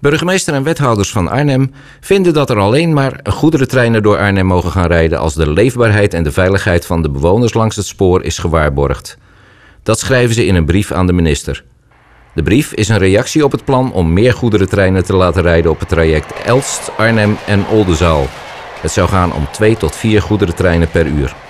Burgemeester en wethouders van Arnhem vinden dat er alleen maar goederentreinen door Arnhem mogen gaan rijden als de leefbaarheid en de veiligheid van de bewoners langs het spoor is gewaarborgd. Dat schrijven ze in een brief aan de minister. De brief is een reactie op het plan om meer goederentreinen te laten rijden op het traject Elst, Arnhem en Oldenzaal. Het zou gaan om twee tot vier goederentreinen per uur.